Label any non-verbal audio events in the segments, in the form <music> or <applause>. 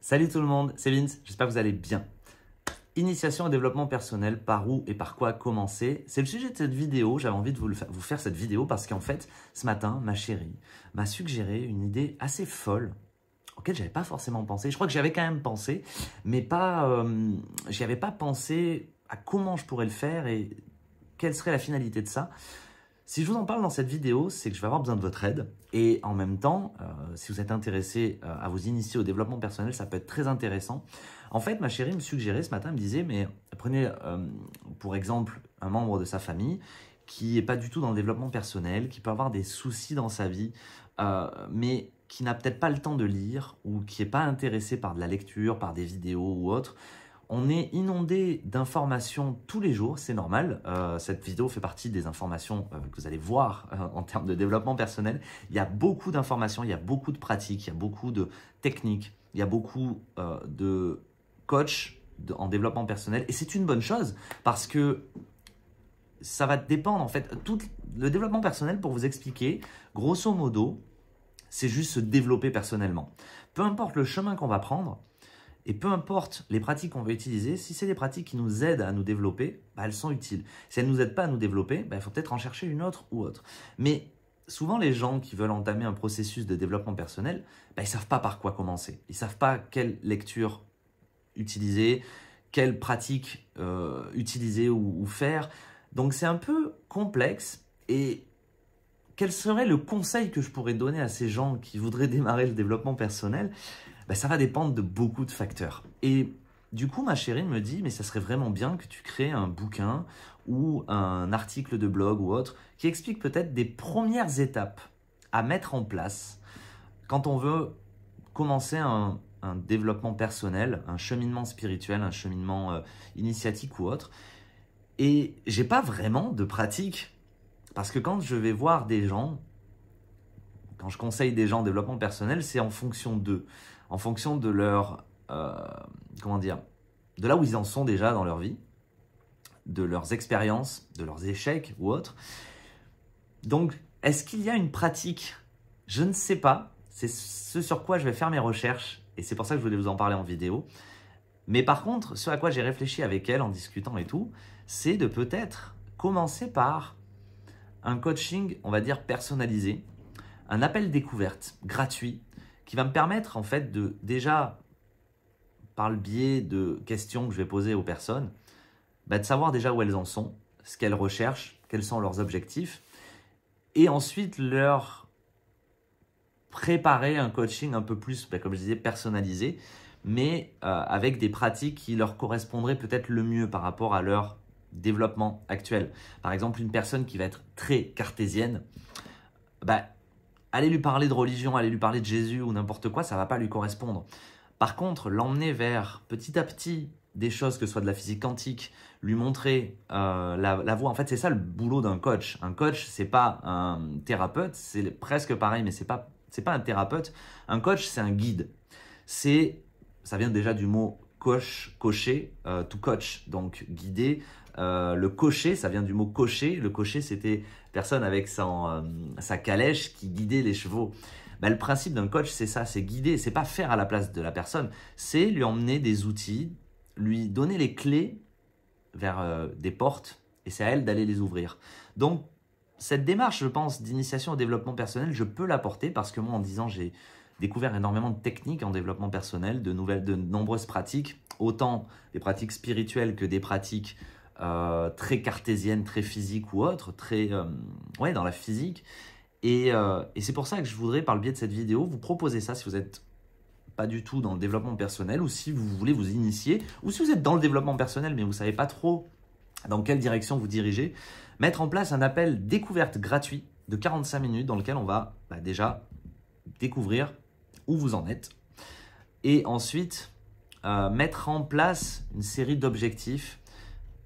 Salut tout le monde, c'est Vince, j'espère que vous allez bien. Initiation au développement personnel, par où et par quoi commencer C'est le sujet de cette vidéo, j'avais envie de vous, faire, cette vidéo parce qu'en fait, ce matin, ma chérie m'a suggéré une idée assez folle auquel n'avais pas forcément pensé. Je crois que j'avais quand même pensé, mais pas, euh, j'y avais pas pensé à comment je pourrais le faire et quelle serait la finalité de ça. Si je vous en parle dans cette vidéo, c'est que je vais avoir besoin de votre aide. Et en même temps, euh, si vous êtes intéressé euh, à vous initier au développement personnel, ça peut être très intéressant. En fait, ma chérie me suggérait ce matin, elle me disait, mais prenez euh, pour exemple un membre de sa famille qui n'est pas du tout dans le développement personnel, qui peut avoir des soucis dans sa vie, mais qui n'a peut-être pas le temps de lire ou qui n'est pas intéressé par de la lecture, par des vidéos ou autre on est inondé d'informations tous les jours, c'est normal. Euh, cette vidéo fait partie des informations euh, que vous allez voir euh, en termes de développement personnel. Il y a beaucoup d'informations, il y a beaucoup de pratiques, il y a beaucoup de techniques, il y a beaucoup de coachs en développement personnel. Et c'est une bonne chose parce que ça va dépendre en fait. Tout le développement personnel, pour vous expliquer, grosso modo, c'est juste se développer personnellement. Peu importe le chemin qu'on va prendre, et peu importe les pratiques qu'on veut utiliser, si c'est des pratiques qui nous aident à nous développer, bah elles sont utiles. Si elles ne nous aident pas à nous développer, bah il faut peut-être en chercher une autre ou autre. Mais souvent, les gens qui veulent entamer un processus de développement personnel, bah, ils ne savent pas par quoi commencer. Ils ne savent pas quelle lecture utiliser, quelle pratique euh, utiliser ou faire. Donc c'est un peu complexe et quel serait le conseil que je pourrais donner à ces gens qui voudraient <laughs> démarrer le développement personnel bah, ça va dépendre de beaucoup de facteurs. Et du coup, ma chérie me dit, mais ça serait vraiment bien que tu crées un bouquin ou un article de blog ou autre qui explique peut-être des premières étapes à mettre en place quand on veut commencer un, développement personnel, un cheminement spirituel, un cheminement euh, initiatique ou autre. Et j'ai pas vraiment de pratique parce que quand je vais voir des gens quand je conseille des gens en développement personnel, c'est en fonction d'eux, en fonction de leur, euh, comment dire, de là où ils en sont déjà dans leur vie, de leurs expériences, de leurs échecs ou autres. Donc, est-ce qu'il y a une pratique Je ne sais pas. C'est ce sur quoi je vais faire mes recherches et c'est pour ça que je voulais vous en parler en vidéo. Mais par contre, ce à quoi j'ai réfléchi avec elle en discutant et tout, c'est de peut-être commencer par un coaching, on va dire, personnalisé, un appel découverte gratuit qui va me permettre en fait de déjà, par le biais de questions que je vais poser aux personnes, bah, de savoir déjà où elles en sont, ce qu'elles recherchent, quels sont leurs objectifs, et ensuite leur préparer un coaching un peu plus, bah, comme je disais, personnalisé, mais euh, avec des pratiques qui leur correspondraient peut-être le mieux par rapport à leur développement actuel. Par exemple, une personne qui va être très cartésienne, bah, Aller lui parler de religion, aller lui parler de Jésus ou n'importe quoi, ça va pas lui correspondre. Par contre, l'emmener vers petit à petit des choses que ce soit de la physique quantique, lui montrer euh, la, voie. En fait, c'est ça le boulot d'un coach. Un coach, c'est pas un thérapeute, c'est presque pareil, mais c'est pas c'est pas un thérapeute. Un coach, c'est un guide. C'est ça vient déjà du mot coach, cocher, euh, to coach, donc guider, euh, le cocher, ça vient du mot cocher. Le cocher, c'était personne avec sa euh, calèche qui guidait les chevaux. Mais bah, le principe d'un coach, c'est ça, c'est guider, c'est pas faire à la place de la personne, c'est lui emmener des outils, lui donner les clés vers euh, des portes, et c'est à elle d'aller les ouvrir. Donc, cette démarche, je pense, d'initiation au développement personnel, je peux l'apporter parce que moi, en 10 ans, j'ai découvert énormément de techniques en développement personnel, de, nouvelles, de nombreuses pratiques, autant des pratiques spirituelles que des pratiques euh, très cartésienne, très physique ou autre, très euh, ouais, dans la physique. Euh, et, c'est pour ça que je voudrais, par le biais de cette vidéo, vous proposer ça si vous n'êtes pas du tout dans le développement personnel ou si vous voulez vous initier ou si vous êtes dans le développement personnel mais vous savez pas trop dans quelle direction vous dirigez, mettre en place un appel découverte gratuit de 45 minutes dans lequel on va bah, déjà découvrir où vous en êtes et ensuite mettre en place une série d'objectifs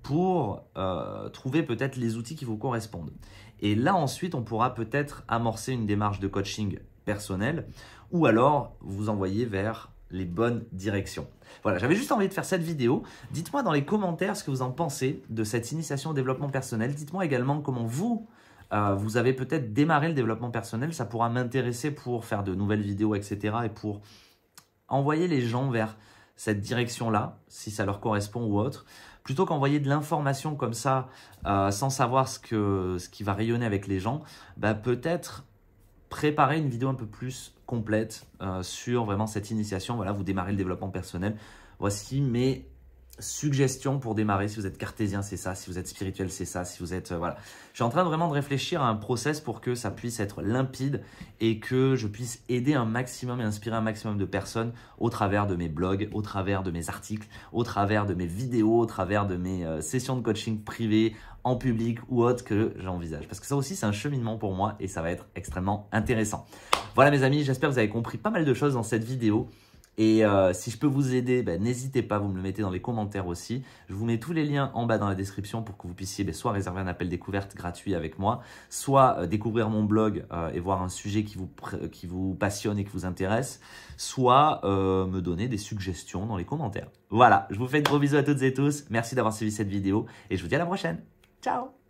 pour euh, trouver peut-être les outils qui vous correspondent. Et là ensuite, on pourra peut-être amorcer une démarche de coaching personnel ou alors vous envoyer vers les bonnes directions. Voilà, j'avais juste envie de faire cette vidéo. Dites-moi dans les commentaires ce que vous en pensez de cette initiation au développement personnel. Dites-moi également comment vous, euh, vous avez peut-être démarré le développement personnel. Ça pourra m'intéresser pour faire de nouvelles vidéos, etc. Et pour envoyer les gens vers cette direction-là, si ça leur correspond ou autre. Plutôt qu'envoyer de l'information comme ça, euh, sans savoir ce, que, ce qui va rayonner avec les gens, bah, peut-être préparer une vidéo un peu plus complète euh, sur vraiment cette initiation. Voilà, vous démarrez le développement personnel. Voici mais Suggestion pour démarrer. Si vous êtes cartésien, c'est ça. Si vous êtes spirituel, c'est ça. Si vous êtes. Euh, voilà. Je suis en train de vraiment de réfléchir à un process pour que ça puisse être limpide et que je puisse aider un maximum et inspirer un maximum de personnes au travers de mes blogs, au travers de mes articles, au travers de mes vidéos, au travers de mes euh, sessions de coaching privées, en public ou autre que j'envisage. Parce que ça aussi, c'est un cheminement pour moi et ça va être extrêmement intéressant. Voilà mes amis, j'espère que vous avez compris pas mal de choses dans cette vidéo. Et euh, si je peux vous aider, ben, n'hésitez pas, vous me le mettez dans les commentaires aussi. Je vous mets tous les liens en bas dans la description pour que vous puissiez ben, soit réserver un appel découverte gratuit avec moi, soit euh, découvrir mon blog euh, et voir un sujet qui vous, qui vous passionne et qui vous intéresse, soit me donner des suggestions dans les commentaires. Voilà, je vous fais de gros bisous à toutes et tous. Merci d'avoir suivi cette vidéo et je vous dis à la prochaine. Ciao